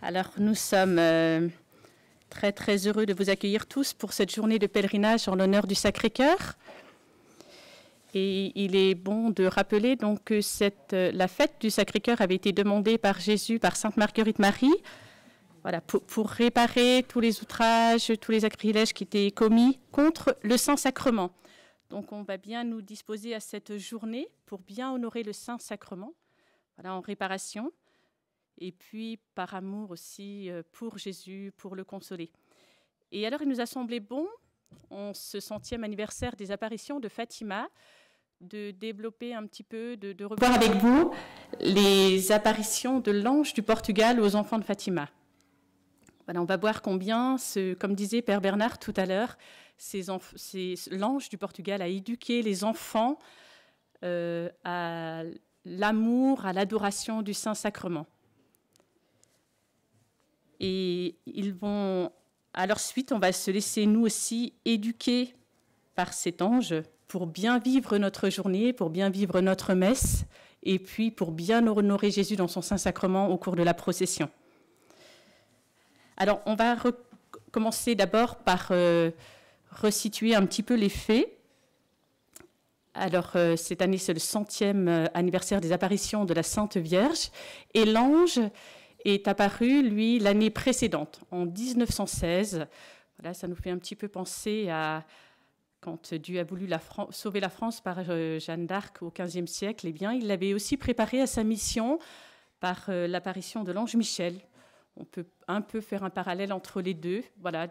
Alors nous sommes euh, très très heureux de vous accueillir tous pour cette journée de pèlerinage en l'honneur du Sacré-Cœur. Et il est bon de rappeler donc que euh, la fête du Sacré-Cœur avait été demandée par Jésus, par Sainte Marguerite Marie, voilà, pour, réparer tous les outrages, tous les sacrilèges qui étaient commis contre le Saint-Sacrement. Donc on va bien nous disposer à cette journée pour bien honorer le Saint-Sacrement, voilà, en réparation et puis par amour aussi euh, pour Jésus, pour le consoler. Et alors il nous a semblé bon, en ce centième anniversaire des apparitions de Fatima, de développer un petit peu, de, revoir avec vous les apparitions de l'ange du Portugal aux enfants de Fatima. Voilà, on va voir combien, ce, comme disait Père Bernard tout à l'heure, l'ange du Portugal a éduqué les enfants euh, à l'amour, à l'adoration du Saint-Sacrement. Et ils vont, à leur suite, on va se laisser nous aussi éduquer par cet ange pour bien vivre notre journée, pour bien vivre notre messe, et puis pour bien honorer Jésus dans son Saint-Sacrement au cours de la procession. Alors, on va commencer d'abord par euh, resituer un petit peu les faits. Alors, euh, cette année, c'est le centième euh, anniversaire des apparitions de la Sainte Vierge, et l'ange est apparu, lui, l'année précédente, en 1916. Voilà, ça nous fait un petit peu penser à quand Dieu a voulu sauver la France par euh, Jeanne d'Arc au XVe siècle. Eh bien, il l'avait aussi préparé à sa mission par euh, l'apparition de l'ange Michel. On peut un peu faire un parallèle entre les deux. Voilà,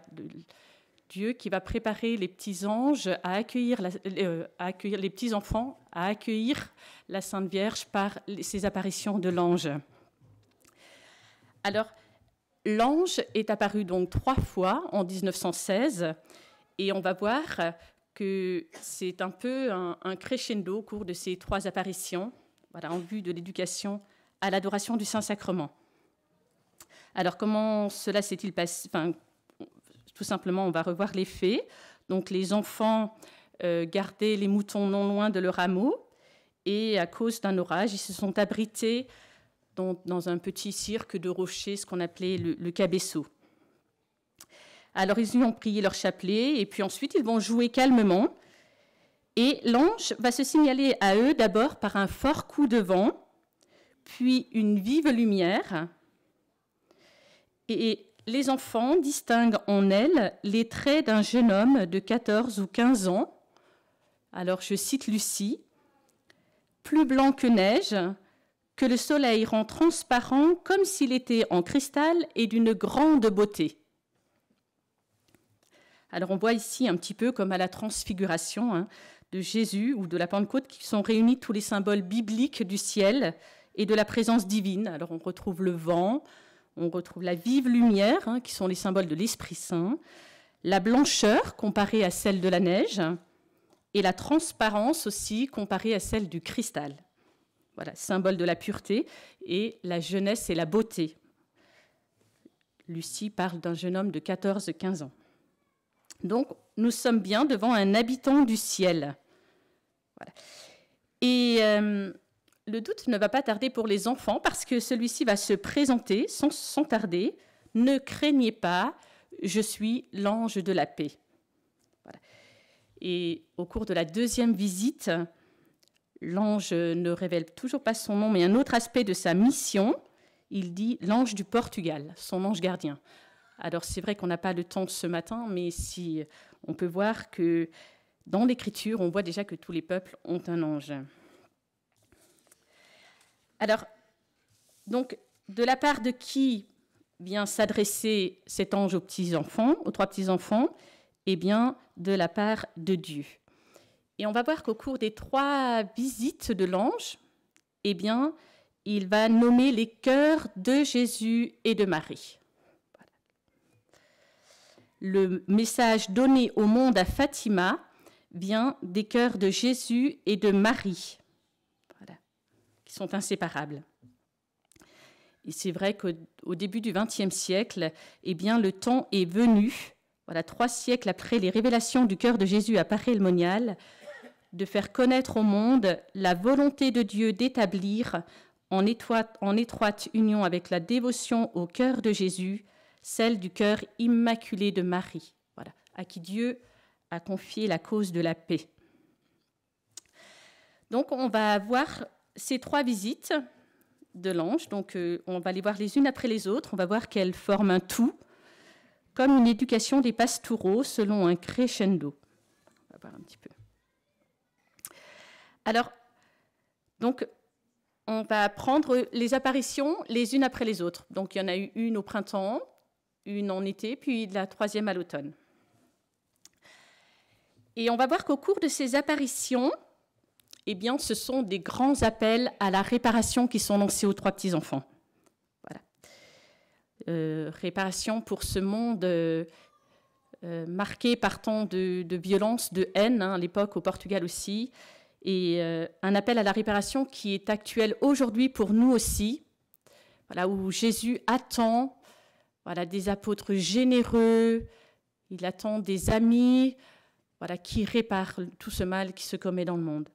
Dieu qui va préparer les petits anges à accueillir, euh, les petits enfants à accueillir la Sainte Vierge par ses apparitions de l'ange. Alors, l'ange est apparu donc trois fois en 1916, et on va voir que c'est un peu un, crescendo au cours de ces trois apparitions, en vue de l'éducation à l'adoration du Saint-Sacrement. Alors, comment cela s'est-il passé Tout simplement, on va revoir les faits. Donc, les enfants euh, gardaient les moutons non loin de leur hameau, et à cause d'un orage, ils se sont abrités dans, un petit cirque de rochers, ce qu'on appelait le, le Alors ils lui ont prié leur chapelet et puis ensuite ils vont jouer calmement. Et l'ange va se signaler à eux d'abord par un fort coup de vent, puis une vive lumière. Et les enfants distinguent en elle les traits d'un jeune homme de 14 ou 15 ans. Alors je cite Lucie, plus blanc que neige, que le soleil rend transparent comme s'il était en cristal et d'une grande beauté. Alors on voit ici un petit peu comme à la transfiguration hein, de Jésus ou de la Pentecôte qui sont réunis tous les symboles bibliques du ciel et de la présence divine. Alors on retrouve le vent, on retrouve la vive lumière hein, qui sont les symboles de l'Esprit Saint, la blancheur comparée à celle de la neige et la transparence aussi comparée à celle du cristal voilà, symbole de la pureté, et la jeunesse et la beauté. Lucie parle d'un jeune homme de 14-15 ans. Donc, nous sommes bien devant un habitant du ciel. Et euh, le doute ne va pas tarder pour les enfants parce que celui-ci va se présenter sans, tarder. Ne craignez pas, je suis l'ange de la paix. Et au cours de la deuxième visite, L'ange ne révèle toujours pas son nom, mais un autre aspect de sa mission, il dit l'ange du Portugal, son ange gardien. Alors c'est vrai qu'on n'a pas le temps ce matin, mais si on peut voir que dans l'Écriture, on voit déjà que tous les peuples ont un ange. Alors, donc, de la part de qui vient s'adresser cet ange aux petits-enfants, aux trois petits-enfants Eh bien, de la part de Dieu. Et on va voir qu'au cours des trois visites de l'ange, eh bien, il va nommer les cœurs de Jésus et de Marie. Le message donné au monde à Fatima vient des cœurs de Jésus et de Marie, qui sont inséparables. Et c'est vrai qu'au début du XXe siècle, eh bien, le temps est venu, voilà, trois siècles après les révélations du cœur de Jésus à Paris le monial de faire connaître au monde la volonté de Dieu d'établir, en étroite, union avec la dévotion au cœur de Jésus, celle du cœur immaculé de Marie, voilà, à qui Dieu a confié la cause de la paix. Donc on va voir ces trois visites de l'ange, donc euh, on va les voir les unes après les autres, on va voir qu'elles forment un tout, comme une éducation des pastoureaux selon un crescendo. On va voir un petit peu. Alors, donc, on va prendre les apparitions les unes après les autres. Donc, il y en a eu une au printemps, une en été, puis la troisième à l'automne. Et on va voir qu'au cours de ces apparitions, eh bien, ce sont des grands appels à la réparation qui sont lancés aux trois petits-enfants. Euh, réparation pour ce monde euh, marqué par tant de, violence, de haine, hein, à l'époque au Portugal aussi, et euh, un appel à la réparation qui est actuel aujourd'hui pour nous aussi, voilà, où Jésus attend voilà, des apôtres généreux, il attend des amis voilà, qui réparent tout ce mal qui se commet dans le monde.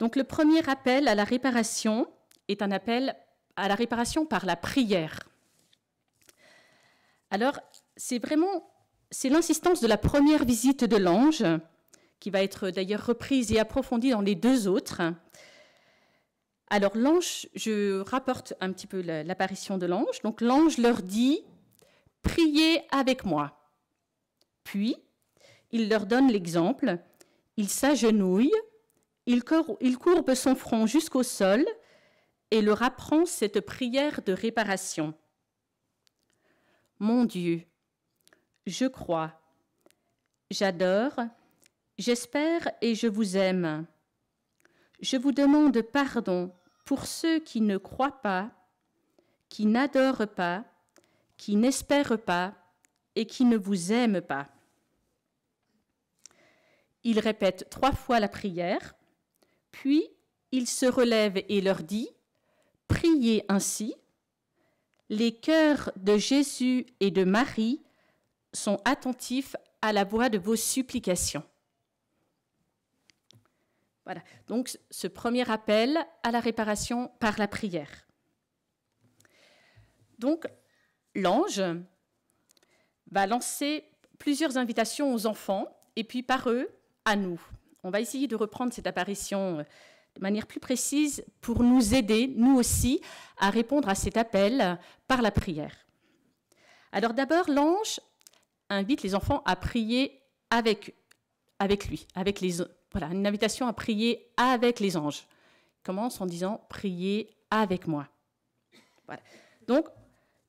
Donc le premier appel à la réparation est un appel à la réparation par la prière. Alors c'est vraiment c'est l'insistance de la première visite de l'ange qui va être d'ailleurs reprise et approfondie dans les deux autres. Alors l'ange, je rapporte un petit peu l'apparition de l'ange. Donc l'ange leur dit, priez avec moi. Puis, il leur donne l'exemple. Il s'agenouille, il, il courbe son front jusqu'au sol et leur apprend cette prière de réparation. Mon Dieu, je crois, j'adore, J'espère et je vous aime. Je vous demande pardon pour ceux qui ne croient pas, qui n'adorent pas, qui n'espèrent pas et qui ne vous aiment pas. Il répète trois fois la prière, puis il se relève et leur dit, Priez ainsi, les cœurs de Jésus et de Marie sont attentifs à la voix de vos supplications. Voilà. Donc, ce premier appel à la réparation par la prière. Donc, l'ange va lancer plusieurs invitations aux enfants et puis par eux à nous. On va essayer de reprendre cette apparition euh, de manière plus précise pour nous aider, nous aussi, à répondre à cet appel euh, par la prière. Alors d'abord, l'ange invite les enfants à prier avec, avec lui, avec les, voilà, une invitation à prier avec les anges. Il commence en disant priez avec moi. Donc,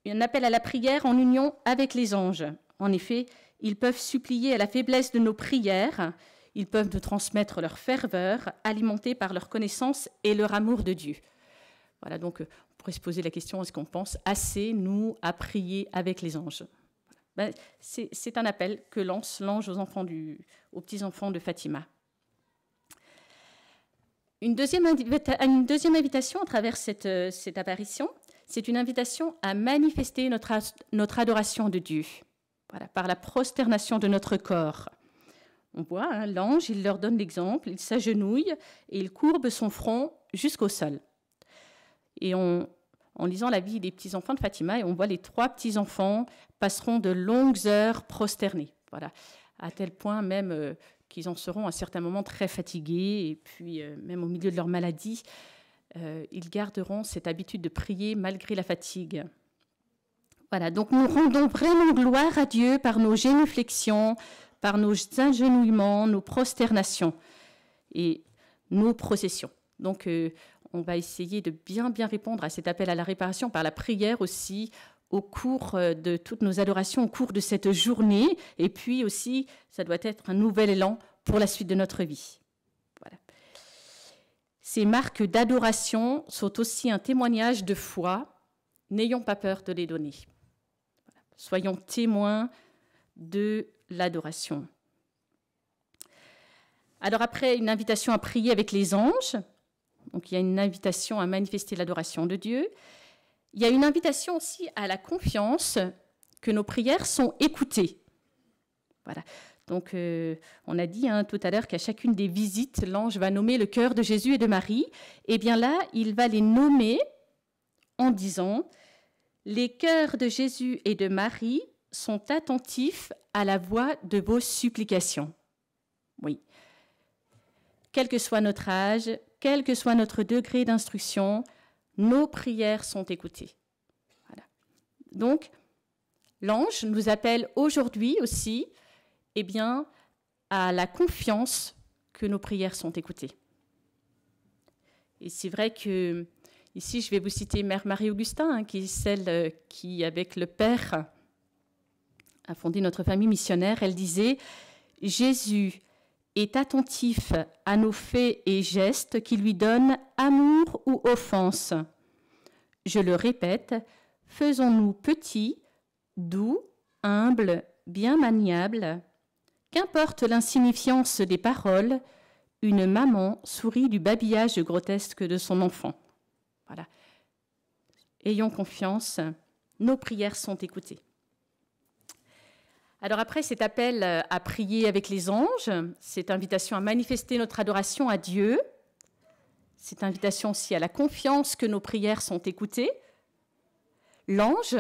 un appel à la prière en union avec les anges. En effet, ils peuvent supplier à la faiblesse de nos prières, ils peuvent nous transmettre leur ferveur, alimentée par leur connaissance et leur amour de Dieu. Voilà, donc on pourrait se poser la question, est-ce qu'on pense assez, nous, à prier avec les anges ben, C'est un appel que lance l'ange aux petits-enfants de Fatima. Une deuxième, invitation à travers euh, cette, apparition, c'est une invitation à manifester notre, adoration de Dieu par la prosternation de notre corps. On voit hein, l'ange, il leur donne l'exemple, il s'agenouille et il courbe son front jusqu'au sol. Et en lisant la vie des petits-enfants de Fatima, on voit les trois petits-enfants passeront de longues heures prosternés. Voilà, à tel point même euh, qu'ils en seront à certains moments très fatigués, et puis euh, même au milieu de leur maladie, euh, ils garderont cette habitude de prier malgré la fatigue. Voilà, donc nous rendons vraiment gloire à Dieu par nos génuflexions, par nos ingénouillements, nos prosternations et nos processions. Donc euh, on va essayer de bien bien répondre à cet appel à la réparation par la prière aussi, au cours euh, de toutes nos adorations, au cours de cette journée. Et puis aussi, ça doit être un nouvel élan pour la suite de notre vie. Ces marques d'adoration sont aussi un témoignage de foi. N'ayons pas peur de les donner. Soyons témoins de l'adoration. Alors après, une invitation à prier avec les anges. Donc il y a une invitation à manifester l'adoration de Dieu. Il y a une invitation aussi à la confiance que nos prières sont écoutées. Voilà. Donc, euh, on a dit hein, tout à l'heure qu'à chacune des visites, l'ange va nommer le cœur de Jésus et de Marie. Et bien là, il va les nommer en disant Les cœurs de Jésus et de Marie sont attentifs à la voix de vos supplications. Oui. Quel que soit notre âge, quel que soit notre degré d'instruction, nos prières sont écoutées. Donc, l'ange nous appelle aujourd'hui aussi eh bien, à la confiance que nos prières sont écoutées. Et c'est vrai que, ici, je vais vous citer Mère Marie-Augustin, hein, qui est celle euh, qui, avec le Père, a fondé notre famille missionnaire. Elle disait Jésus est attentif à nos faits et gestes qui lui donnent amour ou offense. Je le répète, faisons-nous petits, doux, humbles, bien maniables. Qu'importe l'insignifiance des paroles, une maman sourit du babillage grotesque de son enfant. Voilà. Ayons confiance, nos prières sont écoutées. Alors après cet appel euh, à prier avec les anges, cette invitation à manifester notre adoration à Dieu, cette invitation aussi à la confiance que nos prières sont écoutées, l'ange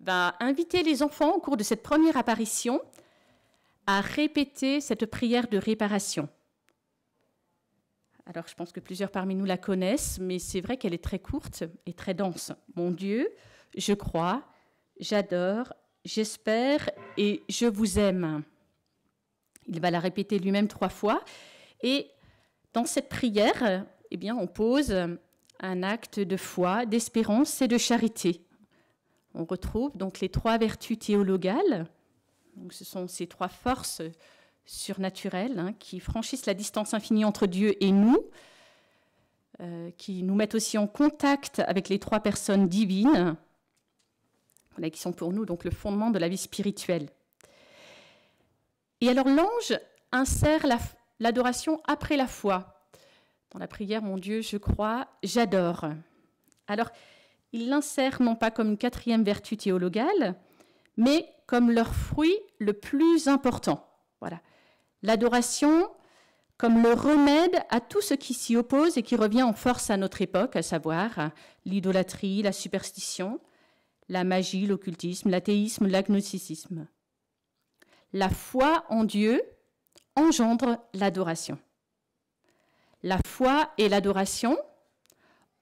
va inviter les enfants au cours de cette première apparition à répéter cette prière de réparation. Alors je pense que plusieurs parmi nous la connaissent, mais c'est vrai qu'elle est très courte et très dense. Mon Dieu, je crois, j'adore, j'espère et je vous aime. Il va la répéter lui-même trois fois. Et dans cette prière, eh bien, on pose un acte de foi, d'espérance et de charité. On retrouve donc les trois vertus théologales. Donc, ce sont ces trois forces surnaturelles hein, qui franchissent la distance infinie entre Dieu et nous, euh, qui nous mettent aussi en contact avec les trois personnes divines, qui sont pour nous donc le fondement de la vie spirituelle. Et alors l'ange insère l'adoration après la foi. Dans la prière, mon Dieu, je crois, j'adore. Alors, il l'insère non pas comme une quatrième vertu théologale, mais comme leur fruit le plus important. Voilà. L'adoration comme le remède à tout ce qui s'y oppose et qui revient en force à notre époque, à savoir l'idolâtrie, la superstition, la magie, l'occultisme, l'athéisme, l'agnosticisme. La foi en Dieu engendre l'adoration. La foi et l'adoration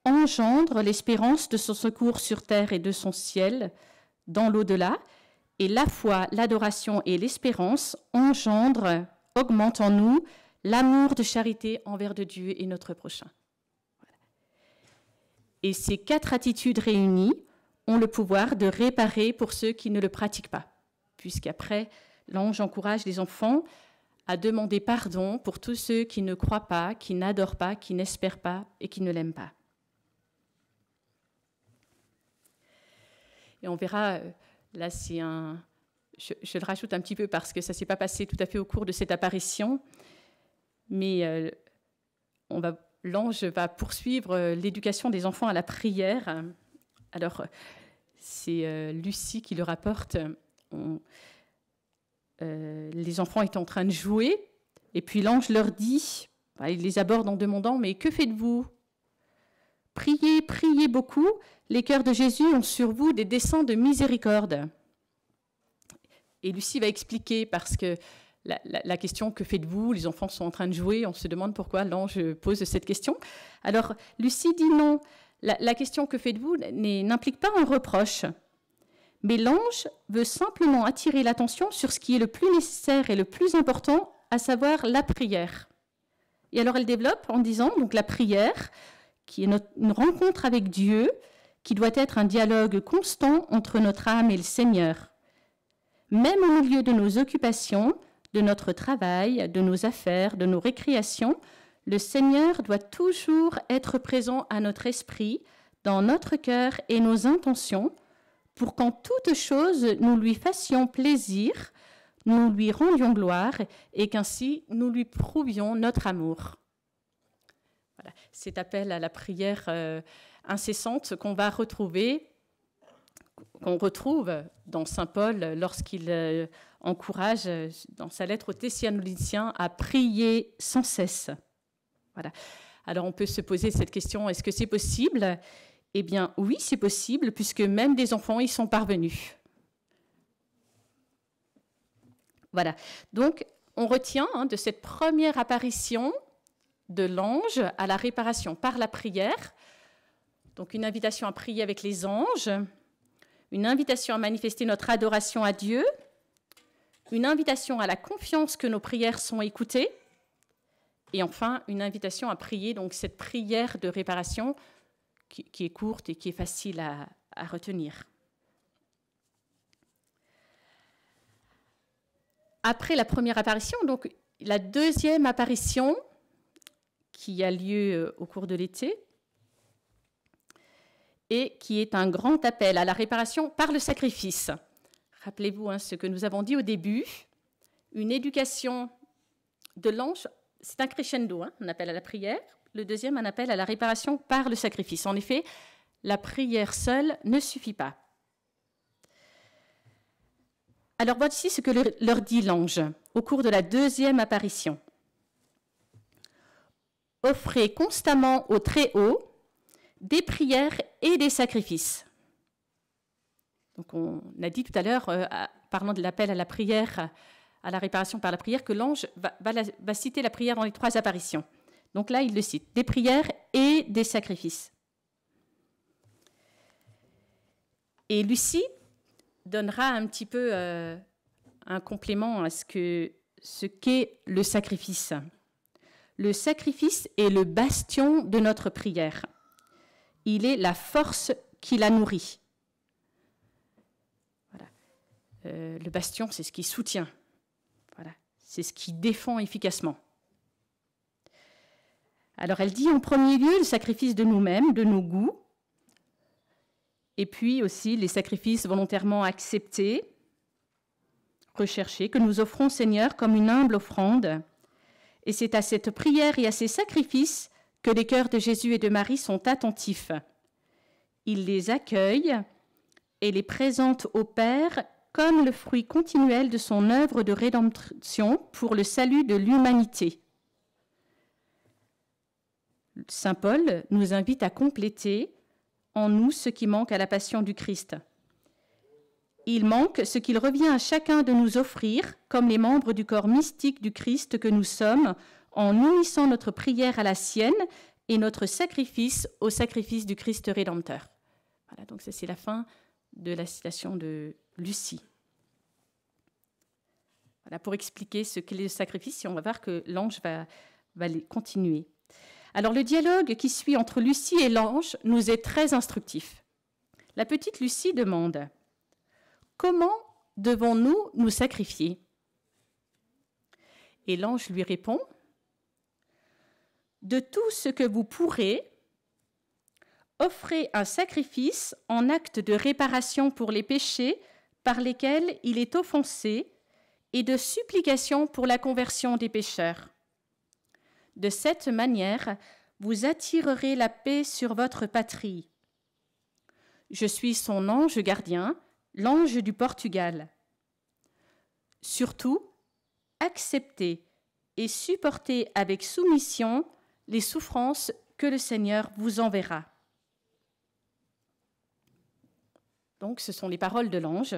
engendrent l'espérance de son secours sur terre et de son ciel dans l'au-delà, et la foi, l'adoration et l'espérance engendrent, augmentent en nous l'amour de charité envers de Dieu et notre prochain. Et ces quatre attitudes réunies ont le pouvoir de réparer pour ceux qui ne le pratiquent pas, puisqu'après, l'ange encourage les enfants à demander pardon pour tous ceux qui ne croient pas, qui n'adorent pas, qui n'espèrent pas et qui ne l'aiment pas. Et on verra, euh, là c'est un... Je, le rajoute un petit peu parce que ça ne s'est pas passé tout à fait au cours de cette apparition, mais euh, on va l'ange va poursuivre euh, l'éducation des enfants à la prière. Alors, c'est euh, Lucie qui le rapporte. Euh, les enfants étaient en train de jouer, et puis l'ange leur dit, bah, il les aborde en demandant, mais que faites-vous Priez, priez beaucoup, les cœurs de Jésus ont sur vous des desseins de miséricorde. Et Lucie va expliquer parce que la, la question que faites-vous Les enfants sont en train de jouer, on se demande pourquoi l'ange pose cette question. Alors Lucie dit non, la, question que faites-vous n'implique pas un reproche, mais l'ange veut simplement attirer l'attention sur ce qui est le plus nécessaire et le plus important, à savoir la prière. Et alors elle développe en disant, donc la prière, qui est une rencontre avec Dieu, qui doit être un dialogue constant entre notre âme et le Seigneur. Même au milieu de nos occupations, de notre travail, de nos affaires, de nos récréations, le Seigneur doit toujours être présent à notre esprit, dans notre cœur et nos intentions, pour qu'en toute chose nous lui fassions plaisir, nous lui rendions gloire et qu'ainsi nous lui prouvions notre amour. Voilà, cet appel à la prière euh, incessante qu'on va retrouver, qu'on retrouve dans saint Paul lorsqu'il euh, encourage euh, dans sa lettre aux Thessaloniciens à prier sans cesse. Alors on peut se poser cette question, est-ce que c'est possible Eh bien oui, c'est possible, puisque même des enfants y sont parvenus. Voilà. Donc on retient hein, de cette première apparition de l'ange à la réparation par la prière, donc une invitation à prier avec les anges, une invitation à manifester notre adoration à Dieu, une invitation à la confiance que nos prières sont écoutées, et enfin, une invitation à prier, donc cette prière de réparation qui, est courte et qui est facile à, retenir. Après la première apparition, donc la deuxième apparition qui a lieu euh, au cours de l'été et qui est un grand appel à la réparation par le sacrifice. Rappelez-vous hein, ce que nous avons dit au début, une éducation de l'ange c'est un crescendo, hein. un appel à la prière. Le deuxième, un appel à la réparation par le sacrifice. En effet, la prière seule ne suffit pas. Alors voici ce que leur dit l'ange au cours de la deuxième apparition. Offrez constamment au Très-Haut des prières et des sacrifices. Donc on a dit tout à l'heure, euh, parlant de l'appel à la prière, à la réparation par la prière que l'ange va, citer la prière dans les trois apparitions. Donc là, il le cite, des prières et des sacrifices. Et Lucie donnera un petit peu euh, un complément à ce que ce qu'est le sacrifice. Le sacrifice est le bastion de notre prière. Il est la force qui la nourrit. Voilà. Euh, le bastion, c'est ce qui soutient. C'est ce qui défend efficacement. Alors elle dit en premier lieu le sacrifice de nous-mêmes, de nos goûts, et puis aussi les sacrifices volontairement acceptés, recherchés, que nous offrons Seigneur comme une humble offrande. Et c'est à cette prière et à ces sacrifices que les cœurs de Jésus et de Marie sont attentifs. Ils les accueillent et les présentent au Père comme le fruit continuel de son œuvre de rédemption pour le salut de l'humanité. Saint Paul nous invite à compléter en nous ce qui manque à la passion du Christ. Il manque ce qu'il revient à chacun de nous offrir comme les membres du corps mystique du Christ que nous sommes en unissant notre prière à la sienne et notre sacrifice au sacrifice du Christ rédempteur. Voilà, donc c'est la fin de la citation de Lucie. Voilà, pour expliquer ce qu'est le sacrifice, Et on va voir que l'ange va, va continuer. Alors le dialogue qui suit entre Lucie et l'ange nous est très instructif. La petite Lucie demande Comment devons-nous nous sacrifier Et l'ange lui répond De tout ce que vous pourrez, offrez un sacrifice en acte de réparation pour les péchés par lesquels il est offensé et de supplication pour la conversion des pécheurs. De cette manière, vous attirerez la paix sur votre patrie. Je suis son ange gardien, l'ange du Portugal. Surtout, acceptez et supportez avec soumission les souffrances que le Seigneur vous enverra. Donc ce sont les paroles de l'ange.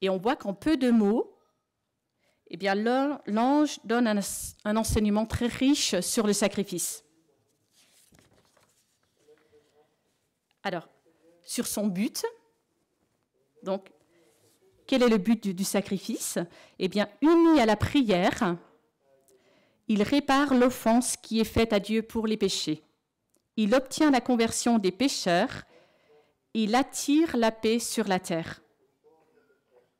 Et on voit qu'en peu de mots, eh bien, l'ange donne un, enseignement très riche sur le sacrifice. Alors, sur son but, donc, quel est le but du, du sacrifice Eh bien, uni à la prière, il répare l'offense qui est faite à Dieu pour les péchés. Il obtient la conversion des pécheurs il attire la paix sur la terre.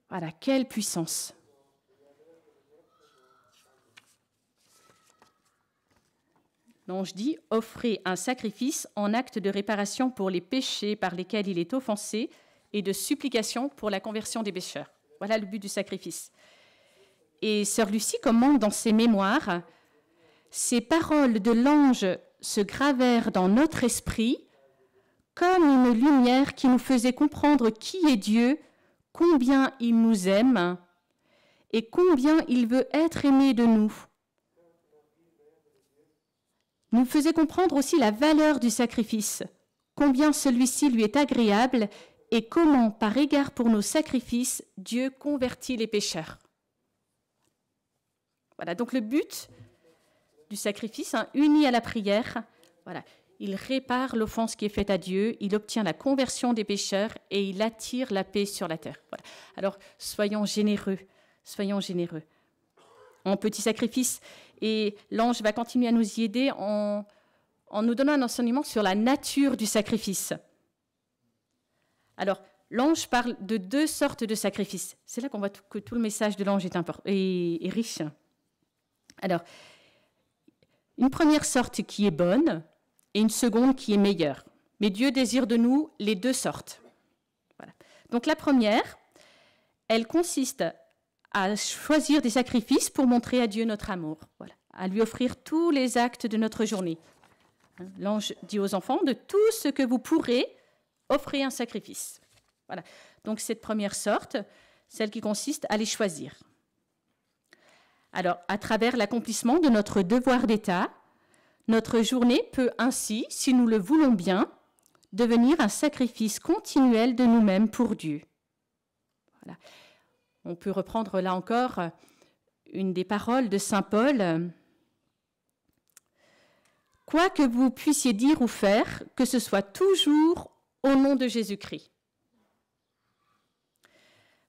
Voilà, quelle puissance. je dis offrez un sacrifice en acte de réparation pour les péchés par lesquels il est offensé et de supplication pour la conversion des pécheurs. Voilà le but du sacrifice. Et sœur Lucie commente dans ses mémoires Ces paroles de l'ange se gravèrent dans notre esprit comme une lumière qui nous faisait comprendre qui est Dieu, combien il nous aime et combien il veut être aimé de nous. Nous faisait comprendre aussi la valeur du sacrifice, combien celui-ci lui est agréable et comment, par égard pour nos sacrifices, Dieu convertit les pécheurs. Voilà donc le but du sacrifice, unis hein, uni à la prière. Voilà il répare l'offense qui est faite à Dieu, il obtient la conversion des pécheurs et il attire la paix sur la terre. Alors soyons généreux, soyons généreux en petit sacrifice Et l'ange va continuer à nous y aider en, nous donnant un enseignement sur la nature du sacrifice. Alors, l'ange parle de deux sortes de sacrifices. C'est là qu'on voit que tout le message de l'ange est, est riche. Alors, une première sorte qui est bonne, et une seconde qui est meilleure. Mais Dieu désire de nous les deux sortes. Donc la première, elle consiste à choisir des sacrifices pour montrer à Dieu notre amour, à lui offrir tous les actes de notre journée. Hein, l'ange dit aux enfants, de tout ce que vous pourrez, offrez un sacrifice. Voilà. Donc cette première sorte, celle qui consiste à les choisir. Alors, à travers l'accomplissement de notre devoir d'État, notre journée peut ainsi, si nous le voulons bien, devenir un sacrifice continuel de nous-mêmes pour Dieu. On peut reprendre là encore euh, une des paroles de Saint Paul. Quoi que vous puissiez dire ou faire, que ce soit toujours au nom de Jésus-Christ.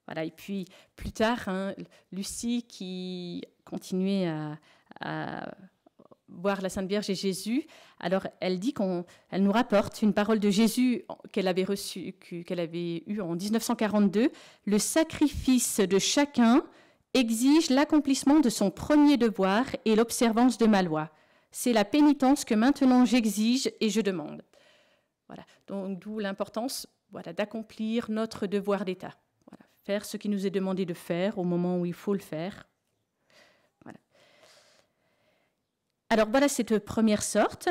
Voilà, et puis plus tard, hein, Lucie qui continuait à Voir la Sainte Vierge et Jésus, alors elle dit elle nous rapporte une parole de Jésus qu'elle avait reçue, qu'elle avait eue en 1942. Le sacrifice de chacun exige l'accomplissement de son premier devoir et l'observance de ma loi. C'est la pénitence que maintenant j'exige et je demande. Voilà. Donc d'où l'importance, voilà, d'accomplir notre devoir d'État. Voilà. Faire ce qui nous est demandé de faire au moment où il faut le faire, Alors voilà cette première sorte,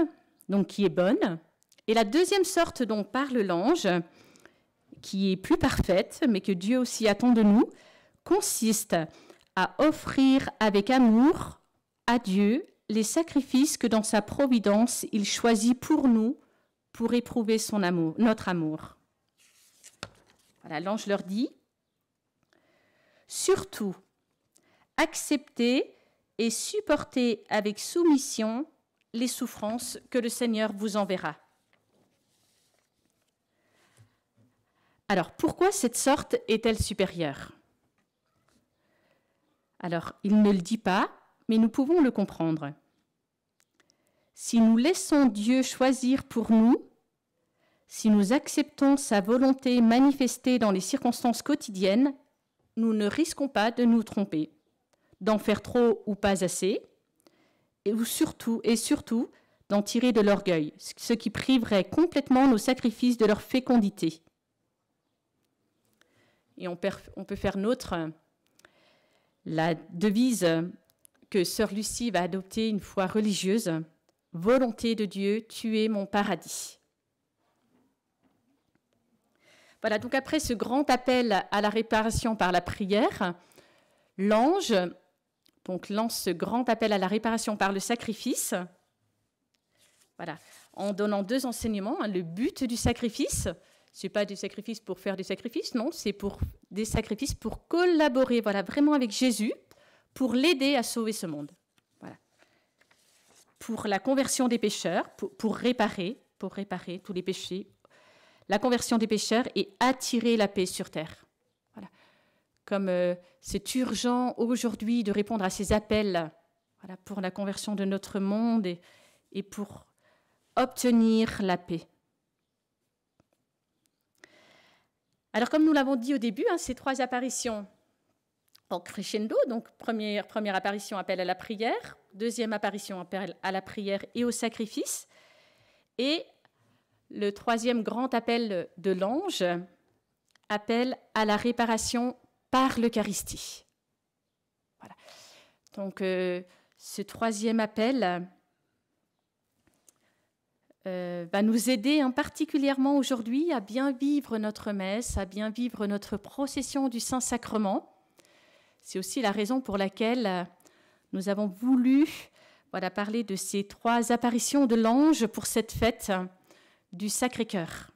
donc qui est bonne. Et la deuxième sorte dont parle l'ange, qui est plus parfaite, mais que Dieu aussi attend de nous, consiste à offrir avec amour à Dieu les sacrifices que dans sa providence il choisit pour nous pour éprouver son amour, notre amour. Voilà, l'ange leur dit Surtout, acceptez et supportez avec soumission les souffrances que le Seigneur vous enverra. Alors, pourquoi cette sorte est-elle supérieure Alors, il ne le dit pas, mais nous pouvons le comprendre. Si nous laissons Dieu choisir pour nous, si nous acceptons sa volonté manifestée dans les circonstances quotidiennes, nous ne risquons pas de nous tromper d'en faire trop ou pas assez, et ou surtout, et surtout d'en tirer de l'orgueil, ce qui priverait complètement nos sacrifices de leur fécondité. Et on, peut faire notre euh, la devise que Sœur Lucie va adopter une fois religieuse, Volonté de Dieu, tu es mon paradis. Voilà, donc après ce grand appel à la réparation par la prière, l'ange donc lance ce grand appel à la réparation par le sacrifice. Voilà, en donnant deux enseignements. Hein, le but du sacrifice, c'est pas du sacrifice pour faire du sacrifice, non, c'est pour des sacrifices pour collaborer, voilà, vraiment avec Jésus, pour l'aider à sauver ce monde. Voilà. Pour la conversion des pécheurs, pour, réparer, pour réparer tous les péchés, la conversion des pécheurs et attirer la paix sur terre comme euh, c'est urgent aujourd'hui de répondre à ces appels pour la conversion de notre monde et, pour obtenir la paix. Alors comme nous l'avons dit au début, hein, ces trois apparitions en crescendo, donc première, première apparition, appel à la prière, deuxième apparition, appel à la prière et au sacrifice, et le troisième grand appel de l'ange, appel à la réparation par l'Eucharistie. Voilà. Donc euh, ce troisième appel euh, va nous aider hein, particulièrement aujourd'hui à bien vivre notre messe, à bien vivre notre procession du Saint-Sacrement. C'est aussi la raison pour laquelle nous avons voulu voilà, parler de ces trois apparitions de l'ange pour cette fête du Sacré-Cœur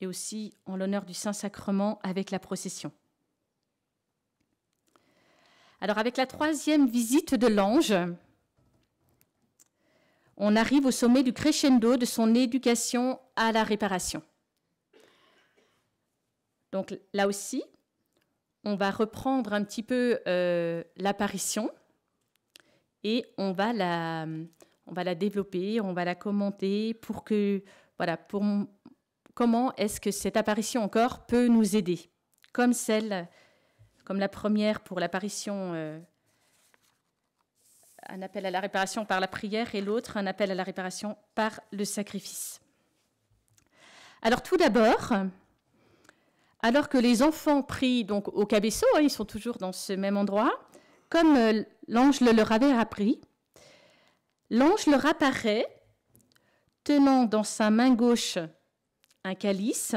et aussi en l'honneur du Saint-Sacrement avec la procession. Alors avec la troisième visite de l'ange, on arrive au sommet du crescendo de son éducation à la réparation. Donc là aussi, on va reprendre un petit peu euh, l'apparition et on va la, on va la développer, on va la commenter pour que, voilà, pour comment est-ce que cette apparition encore peut nous aider, comme celle comme la première pour l'apparition, euh, un appel à la réparation par la prière, et l'autre un appel à la réparation par le sacrifice. Alors tout d'abord, alors que les enfants prient donc au cabeceau, hein, ils sont toujours dans ce même endroit, comme euh, l'ange leur avait appris, l'ange leur apparaît tenant dans sa main gauche un calice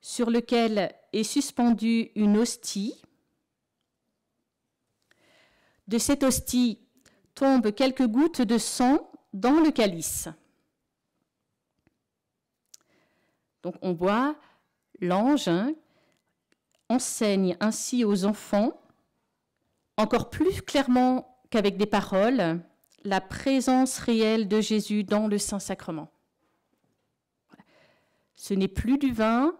sur lequel est suspendue une hostie. De cette hostie tombent quelques gouttes de sang dans le calice. Donc on voit l'ange hein, enseigne ainsi aux enfants, encore plus clairement qu'avec des paroles, la présence réelle de Jésus dans le Saint-Sacrement. Ce n'est plus du vin,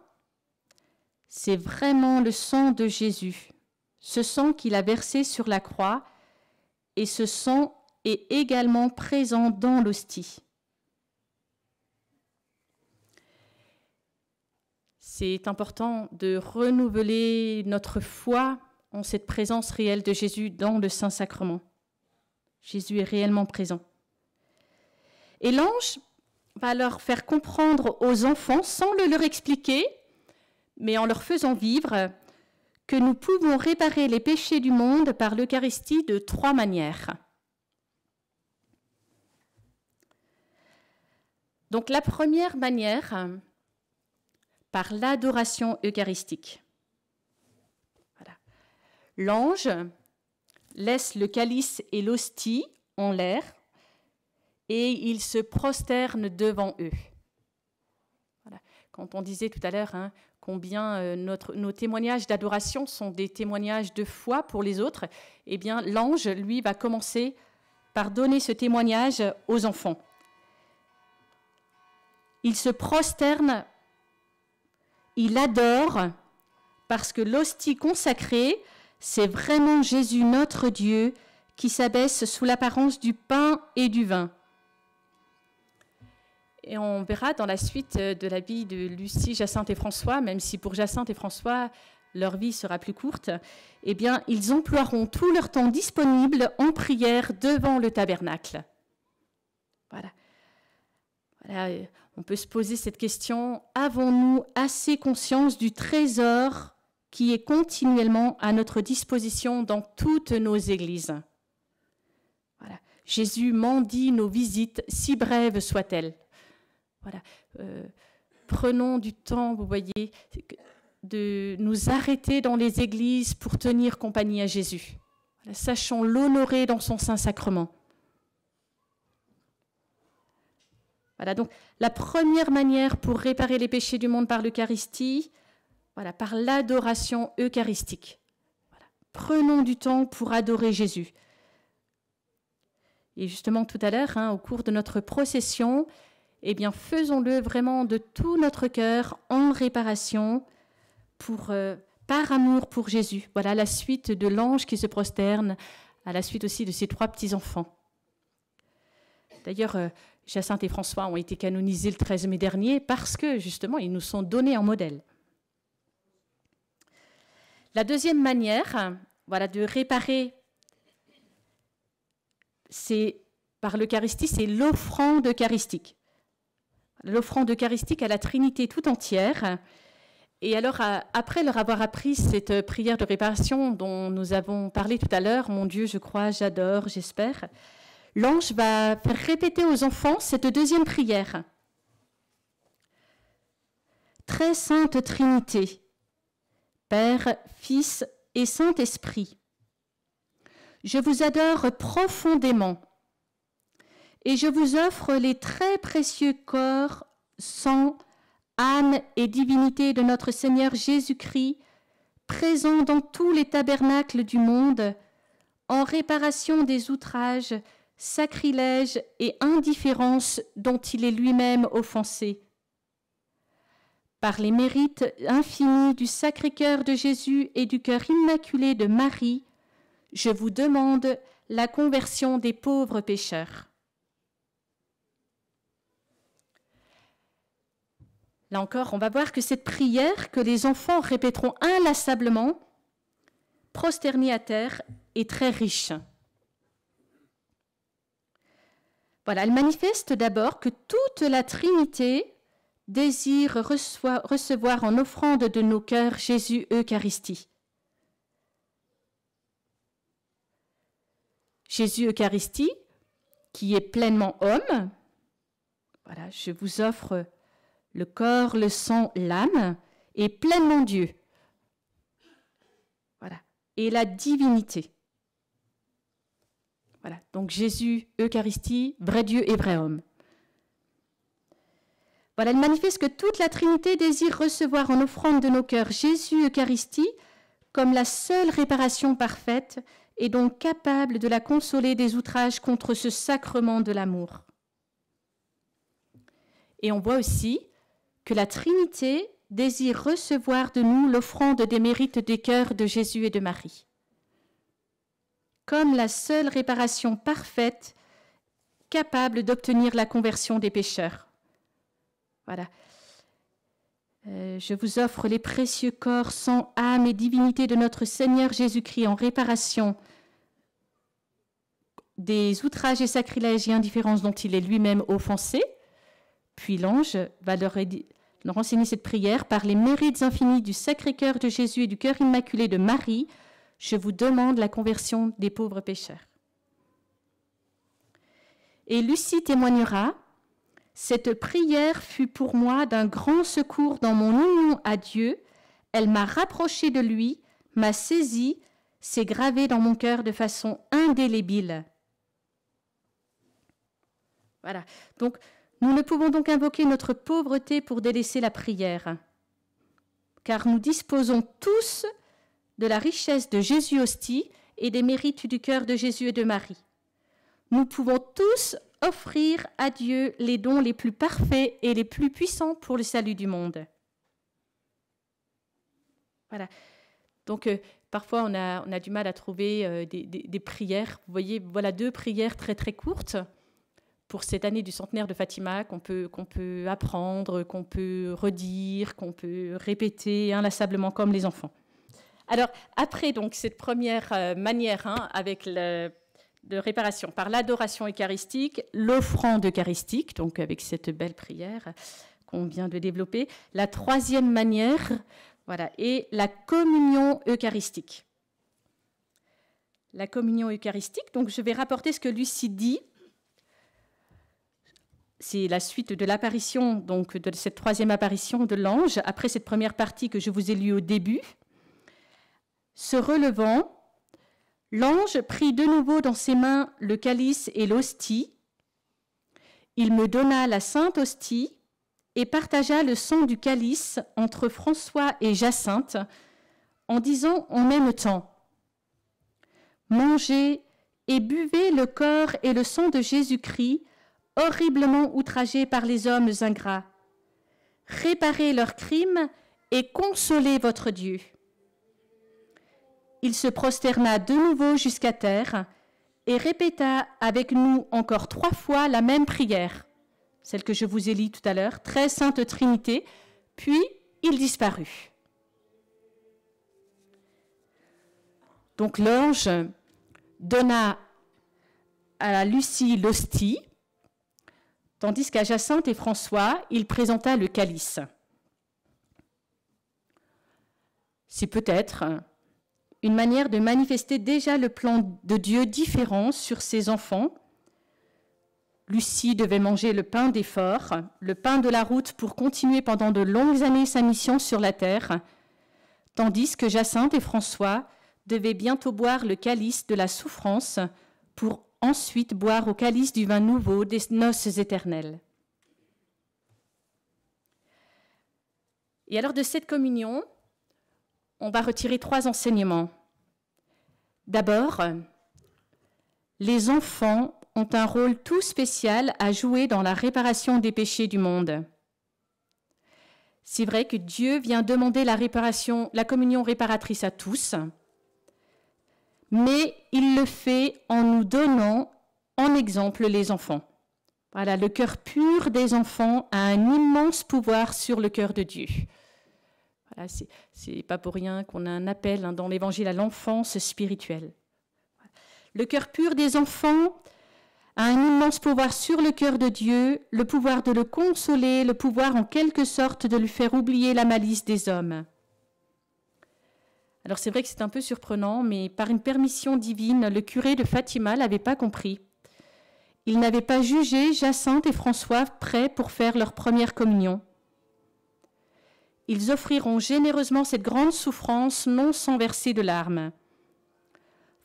c'est vraiment le sang de Jésus, ce sang qu'il a versé sur la croix, et ce sang est également présent dans l'hostie. C'est important de renouveler notre foi en cette présence réelle de Jésus dans le Saint-Sacrement. Jésus est réellement présent. Et l'ange va leur faire comprendre aux enfants, sans le leur expliquer, mais en leur faisant vivre, que nous pouvons réparer les péchés du monde par l'Eucharistie de trois manières. Donc la première manière, par l'adoration eucharistique. L'ange laisse le calice et l'hostie en l'air et il se prosterne devant eux. Quand on disait tout à l'heure hein, combien euh, nos témoignages d'adoration sont des témoignages de foi pour les autres, eh bien l'ange, lui, va commencer par donner ce témoignage aux enfants. Il se prosterne, il adore, parce que l'hostie consacrée, c'est vraiment Jésus notre Dieu qui s'abaisse sous l'apparence du pain et du vin. Et on verra dans la suite euh, de la vie de Lucie, Jacinthe et François, même si pour Jacinthe et François, leur vie sera plus courte, eh bien, ils emploieront tout leur temps disponible en prière devant le tabernacle. Voilà. Euh, on peut se poser cette question, avons-nous assez conscience du trésor qui est continuellement à notre disposition dans toutes nos églises voilà. Jésus mendie nos visites, si brèves soient-elles. Voilà. Euh, prenons du temps, vous voyez, de nous arrêter dans les églises pour tenir compagnie à Jésus. sachant Sachons l'honorer dans son Saint-Sacrement. Voilà, donc la première manière pour réparer les péchés du monde par l'Eucharistie, voilà, par l'adoration eucharistique. Prenons du temps pour adorer Jésus. Et justement, tout à l'heure, hein, au cours de notre procession, eh bien faisons-le vraiment de tout notre cœur en réparation pour, euh, par amour pour Jésus. Voilà la suite de l'ange qui se prosterne à la suite aussi de ses trois petits-enfants. D'ailleurs, euh, Jacinthe et François ont été canonisés le 13 mai dernier parce que justement, ils nous sont donnés en modèle. La deuxième manière voilà, de réparer, c'est par l'Eucharistie, c'est l'offrande eucharistique l'offrande eucharistique à la Trinité tout entière. Et alors, après leur avoir appris cette euh, prière de réparation dont nous avons parlé tout à l'heure, mon Dieu, je crois, j'adore, j'espère, l'ange va faire répéter aux enfants cette deuxième prière. Très sainte Trinité, Père, Fils et Saint-Esprit, je vous adore profondément et je vous offre les très précieux corps, sang, âme et divinité de notre Seigneur Jésus-Christ, présents dans tous les tabernacles du monde, en réparation des outrages, sacrilèges et indifférences dont il est lui-même offensé. Par les mérites infinis du Sacré-Cœur de Jésus et du cœur immaculé de Marie, je vous demande la conversion des pauvres pécheurs. Là encore, on va voir que cette prière que les enfants répéteront inlassablement, prosternée à terre, est très riche. Voilà, elle manifeste d'abord que toute la Trinité désire recevoir en offrande de nos cœurs Jésus Eucharistie. Jésus Eucharistie, qui est pleinement homme. Voilà, je vous offre le corps, le sang, l'âme, est pleinement Dieu. Voilà. Et la divinité. Voilà. Donc Jésus, Eucharistie, vrai Dieu et vrai homme. Voilà, il manifeste que toute la Trinité désire recevoir en offrande de nos cœurs Jésus, Eucharistie, comme la seule réparation parfaite et donc capable de la consoler des outrages contre ce sacrement de l'amour. Et on voit aussi que la Trinité désire recevoir de nous l'offrande des mérites des cœurs de Jésus et de Marie. Comme la seule réparation parfaite capable d'obtenir la conversion des pécheurs. Voilà. Euh, je vous offre les précieux corps, sang, âme et divinité de notre Seigneur Jésus-Christ en réparation des outrages et sacrilèges et indifférences dont il est lui-même offensé puis l'ange va leur, renseigner enseigner cette prière par les mérites infinis du Sacré-Cœur de Jésus et du Cœur immaculé de Marie. Je vous demande la conversion des pauvres pécheurs. Et Lucie témoignera Cette prière fut pour moi d'un grand secours dans mon union à Dieu. Elle m'a rapproché de lui, m'a saisi, s'est gravée dans mon cœur de façon indélébile. Voilà. Donc, nous ne pouvons donc invoquer notre pauvreté pour délaisser la prière, car nous disposons tous de la richesse de Jésus hostie et des mérites du cœur de Jésus et de Marie. Nous pouvons tous offrir à Dieu les dons les plus parfaits et les plus puissants pour le salut du monde. Voilà. Donc euh, parfois on a, du mal à trouver euh, des prières. Vous voyez, voilà deux prières très très courtes pour cette année du centenaire de Fatima qu'on peut, qu'on peut apprendre, qu'on peut redire, qu'on peut répéter inlassablement comme les enfants. Alors, après donc cette première euh, manière hein, avec le, de réparation par l'adoration eucharistique, l'offrande eucharistique, donc avec cette belle prière qu'on vient de développer, la troisième manière, voilà, est la communion eucharistique. La communion eucharistique, donc je vais rapporter ce que Lucie dit c'est la suite de l'apparition, donc de cette troisième apparition de l'ange, après cette première partie que je vous ai lue au début. Se relevant, l'ange prit de nouveau dans ses mains le calice et l'hostie. Il me donna la sainte hostie et partagea le sang du calice entre François et Jacinthe en disant en même temps Mangez et buvez le corps et le sang de Jésus-Christ horriblement outragés par les hommes ingrats. Réparez leurs crimes et consolez votre Dieu. Il se prosterna de nouveau jusqu'à terre et répéta avec nous encore trois fois la même prière, celle que je vous ai lue tout à l'heure, très sainte Trinité, puis il disparut. Donc l'ange donna à Lucie l'hostie tandis qu'à Jacinthe et François, il présenta le calice. C'est peut-être une manière de manifester déjà le plan de Dieu différent sur ses enfants. Lucie devait manger le pain d'effort, le pain de la route pour continuer pendant de longues années sa mission sur la terre, tandis que Jacinthe et François devaient bientôt boire le calice de la souffrance pour ensuite boire au calice du vin nouveau des noces éternelles. Et alors de cette communion, on va retirer trois enseignements. D'abord, les enfants ont un rôle tout spécial à jouer dans la réparation des péchés du monde. C'est vrai que Dieu vient demander la réparation, la communion réparatrice à tous, mais il le fait en nous donnant en exemple les enfants. Voilà, le cœur pur des enfants a un immense pouvoir sur le cœur de Dieu. Voilà, c'est pas pour rien qu'on a un appel hein, dans l'Évangile à l'enfance spirituelle. Le cœur pur des enfants a un immense pouvoir sur le cœur de Dieu, le pouvoir de le consoler, le pouvoir en quelque sorte de lui faire oublier la malice des hommes. Alors c'est vrai que c'est un peu surprenant, mais par une permission divine, le curé de Fatima l'avait pas compris. Il n'avait pas jugé Jacinthe et François prêts pour faire leur première communion. Ils offriront généreusement cette grande souffrance non sans verser de larmes.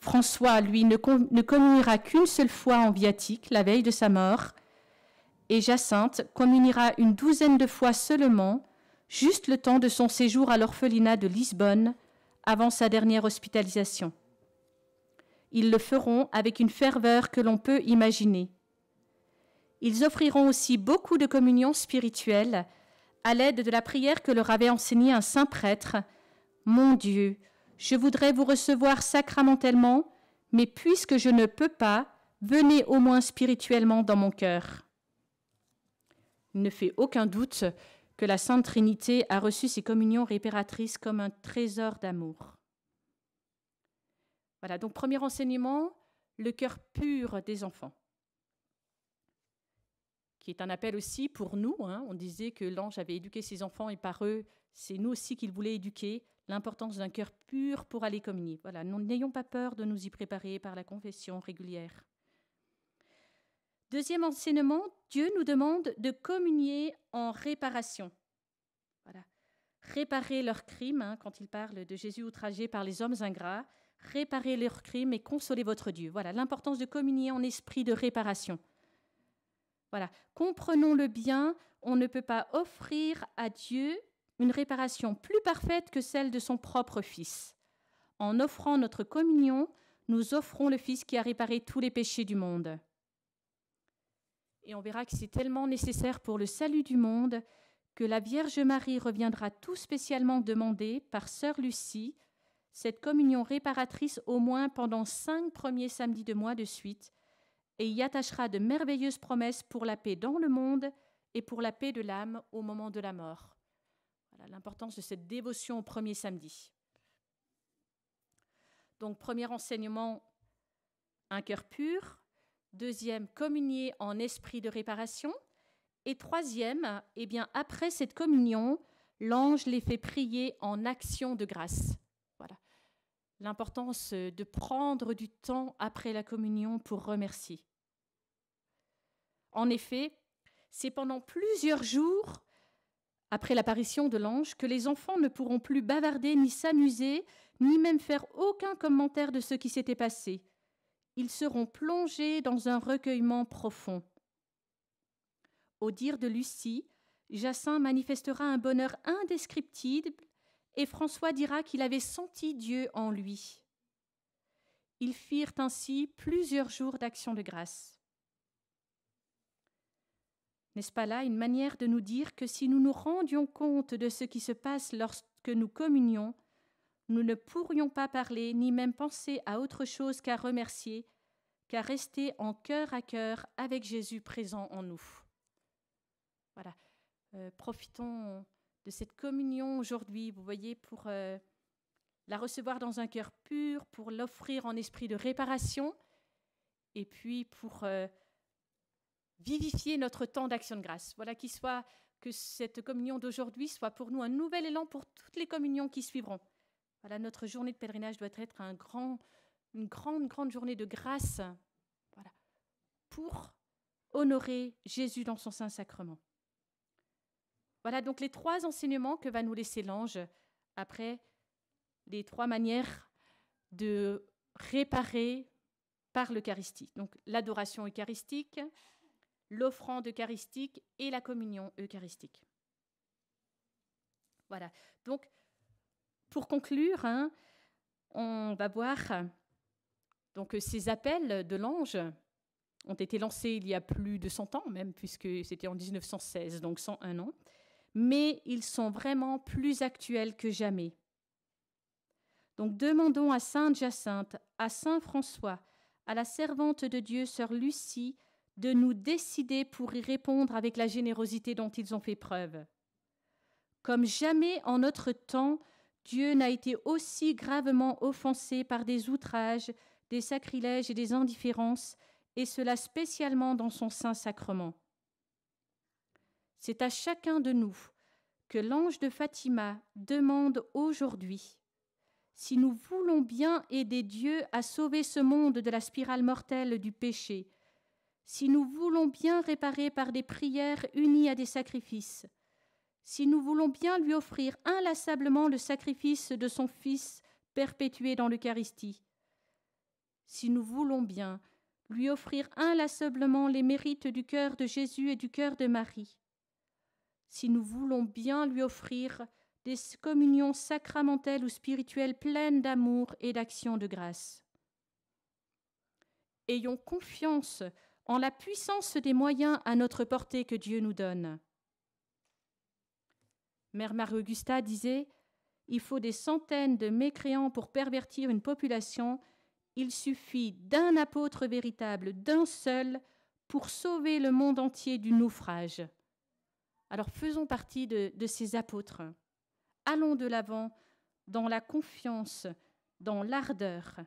François, lui, ne, communiera qu'une seule fois en viatique, la veille de sa mort, et Jacinthe communiera une douzaine de fois seulement, juste le temps de son séjour à l'orphelinat de Lisbonne, avant sa dernière hospitalisation. Ils le feront avec une ferveur que l'on peut imaginer. Ils offriront aussi beaucoup de communion spirituelle à l'aide de la prière que leur avait enseignée un saint prêtre. Mon Dieu, je voudrais vous recevoir sacramentellement, mais puisque je ne peux pas, venez au moins spirituellement dans mon cœur. Il ne fait aucun doute que la Sainte Trinité a reçu ses communions réparatrices comme un trésor d'amour. Voilà, donc premier enseignement, le cœur pur des enfants, qui est un appel aussi pour nous. Hein. On disait que l'ange avait éduqué ses enfants et par eux, c'est nous aussi qu'il voulait éduquer, l'importance d'un cœur pur pour aller communier. Voilà, n'ayons pas peur de nous y préparer par la confession régulière. Deuxième enseignement, Dieu nous demande de communier en réparation. Voilà. Réparer leurs crimes, hein, quand il parle de Jésus outragé par les hommes ingrats, réparer leurs crimes et consoler votre Dieu. Voilà l'importance de communier en esprit de réparation. Voilà, comprenons le bien, on ne peut pas offrir à Dieu une réparation plus parfaite que celle de son propre Fils. En offrant notre communion, nous offrons le Fils qui a réparé tous les péchés du monde. Et on verra que c'est tellement nécessaire pour le salut du monde que la Vierge Marie reviendra tout spécialement demander par Sœur Lucie cette communion réparatrice au moins pendant cinq premiers samedis de mois de suite, et y attachera de merveilleuses promesses pour la paix dans le monde et pour la paix de l'âme au moment de la mort. Voilà l'importance de cette dévotion au premier samedi. Donc premier enseignement, un cœur pur, Deuxième, communier en esprit de réparation. Et troisième, eh bien, après cette communion, l'ange les fait prier en action de grâce. Voilà. L'importance euh, de prendre du temps après la communion pour remercier. En effet, c'est pendant plusieurs jours après l'apparition de l'ange que les enfants ne pourront plus bavarder ni s'amuser, ni même faire aucun commentaire de ce qui s'était passé ils seront plongés dans un recueillement profond. Au dire de Lucie, Jacin manifestera un bonheur indescriptible et François dira qu'il avait senti Dieu en lui. Ils firent ainsi plusieurs jours d'action de grâce. N'est-ce pas là une manière de nous dire que si nous nous rendions compte de ce qui se passe lorsque nous communions, nous ne pourrions pas parler ni même penser à autre chose qu'à remercier, qu'à rester en cœur à cœur avec Jésus présent en nous. Voilà. Euh, profitons de cette communion aujourd'hui, vous voyez, pour euh, la recevoir dans un cœur pur, pour l'offrir en esprit de réparation, et puis pour euh, vivifier notre temps d'action de grâce. Voilà, qu'il soit que cette communion d'aujourd'hui soit pour nous un nouvel élan pour toutes les communions qui suivront. Voilà, notre journée de pèlerinage doit être un grand, une grande, grande journée de grâce voilà, pour honorer Jésus dans son Saint-Sacrement. Voilà donc les trois enseignements que va nous laisser l'ange après les trois manières de réparer par l'Eucharistie. Donc l'adoration eucharistique, l'offrande eucharistique et la communion eucharistique. Voilà. Donc pour conclure, hein, on va voir donc ces appels de l'ange ont été lancés il y a plus de 100 ans même, puisque c'était en 1916, donc 101 ans, mais ils sont vraiment plus actuels que jamais. Donc demandons à Sainte Jacinthe, à Saint François, à la servante de Dieu, Sœur Lucie, de nous décider pour y répondre avec la générosité dont ils ont fait preuve. Comme jamais en notre temps, Dieu n'a été aussi gravement offensé par des outrages, des sacrilèges et des indifférences, et cela spécialement dans son saint sacrement. C'est à chacun de nous que l'ange de Fatima demande aujourd'hui si nous voulons bien aider Dieu à sauver ce monde de la spirale mortelle du péché, si nous voulons bien réparer par des prières unies à des sacrifices, si nous voulons bien lui offrir inlassablement le sacrifice de son Fils perpétué dans l'Eucharistie, si nous voulons bien lui offrir inlassablement les mérites du cœur de Jésus et du cœur de Marie, si nous voulons bien lui offrir des communions sacramentelles ou spirituelles pleines d'amour et d'action de grâce. Ayons confiance en la puissance des moyens à notre portée que Dieu nous donne. Mère Marie-Augusta disait Il faut des centaines de mécréants pour pervertir une population. Il suffit d'un apôtre véritable, d'un seul, pour sauver le monde entier du naufrage. Alors faisons partie de, de ces apôtres. Allons de l'avant dans la confiance, dans l'ardeur.